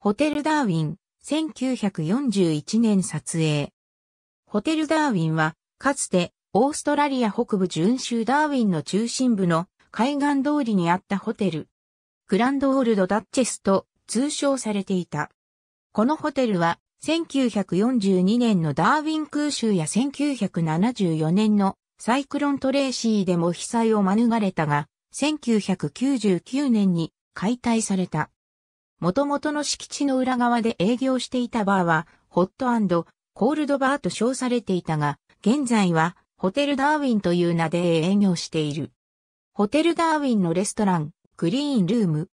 ホテルダーウィン、1941年撮影。ホテルダーウィンは、かつて、オーストラリア北部準州ダーウィンの中心部の海岸通りにあったホテル。グランドオールドダッチェスと通称されていた。このホテルは、1942年のダーウィン空襲や1974年のサイクロントレーシーでも被災を免れたが、1999年に解体された。元々の敷地の裏側で営業していたバーは、ホットコールドバーと称されていたが、現在は、ホテルダーウィンという名で営業している。ホテルダーウィンのレストラン、グリーンルーム。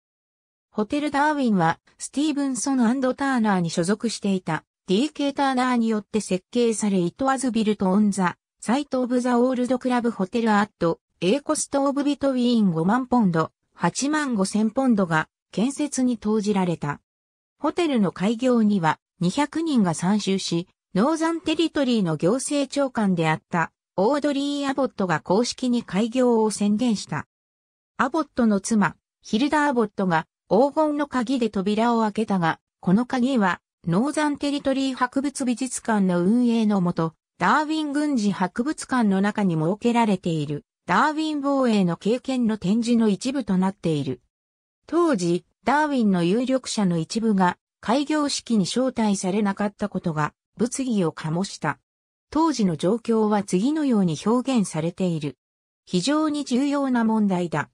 ホテルダーウィンは、スティーブンソンターナーに所属していた、DK ターナーによって設計され、イトアズビルトオンザ、サイトオブザオールドクラブホテルアット、A コストオブビトウィーン5万ポンド、8万5千ポンドが、建設に投じられた。ホテルの開業には200人が参集し、ノーザンテリトリーの行政長官であったオードリー・アボットが公式に開業を宣言した。アボットの妻、ヒルダ・アボットが黄金の鍵で扉を開けたが、この鍵はノーザンテリトリー博物美術館の運営のもと、ダーウィン軍事博物館の中に設けられている、ダーウィン防衛の経験の展示の一部となっている。当時、ダーウィンの有力者の一部が開業式に招待されなかったことが物議を醸した。当時の状況は次のように表現されている。非常に重要な問題だ。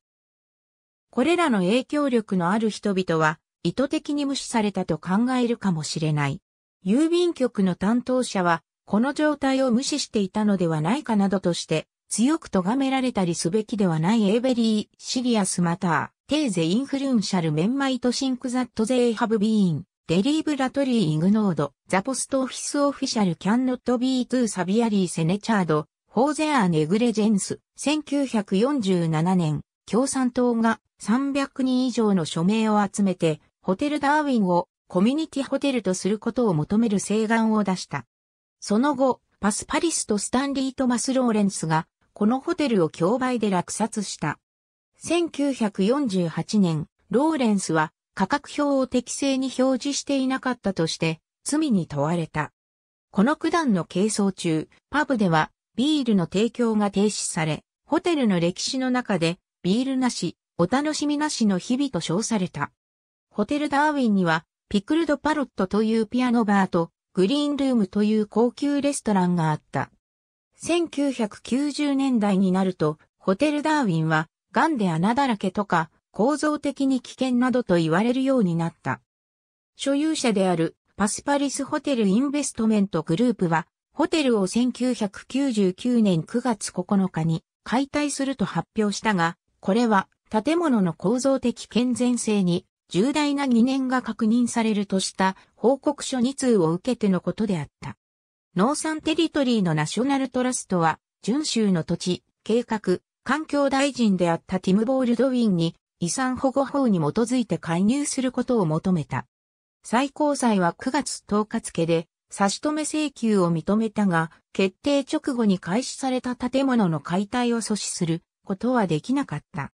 これらの影響力のある人々は意図的に無視されたと考えるかもしれない。郵便局の担当者はこの状態を無視していたのではないかなどとして強く咎められたりすべきではないエーベリー・シリアス・マター。テーゼインフルンシャルメンマイトシンクザットゼイハブビーン、デリーブラトリーイグノード、ザポストオフィスオフィシャルキャンノットビートゥーサビアリーセネチャード、ホーゼアーネグレジェンス、1947年、共産党が300人以上の署名を集めて、ホテルダーウィンをコミュニティホテルとすることを求める請願を出した。その後、パスパリスとスタンリー・トマス・ローレンスが、このホテルを競売で落札した。1948年、ローレンスは価格表を適正に表示していなかったとして罪に問われた。この九段の係争中、パブではビールの提供が停止され、ホテルの歴史の中でビールなし、お楽しみなしの日々と称された。ホテルダーウィンにはピクルドパロットというピアノバーとグリーンルームという高級レストランがあった。1990年代になると、ホテルダーウィンは癌で穴だらけとか、構造的に危険などと言われるようになった。所有者であるパスパリスホテルインベストメントグループは、ホテルを1999年9月9日に解体すると発表したが、これは建物の構造的健全性に重大な疑念が確認されるとした報告書2通を受けてのことであった。農産テリトリーのナショナルトラストは、準州の土地、計画、環境大臣であったティム・ボールドウィンに遺産保護法に基づいて介入することを求めた。最高裁は9月10日付で差し止め請求を認めたが、決定直後に開始された建物の解体を阻止することはできなかった。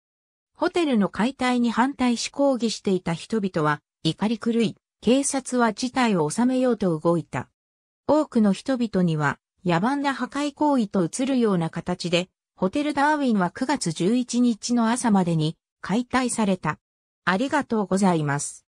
ホテルの解体に反対し抗議していた人々は怒り狂い、警察は事態を収めようと動いた。多くの人々には野蛮な破壊行為と映るような形でホテルダーウィンは9月11日の朝までに解体された。ありがとうございます。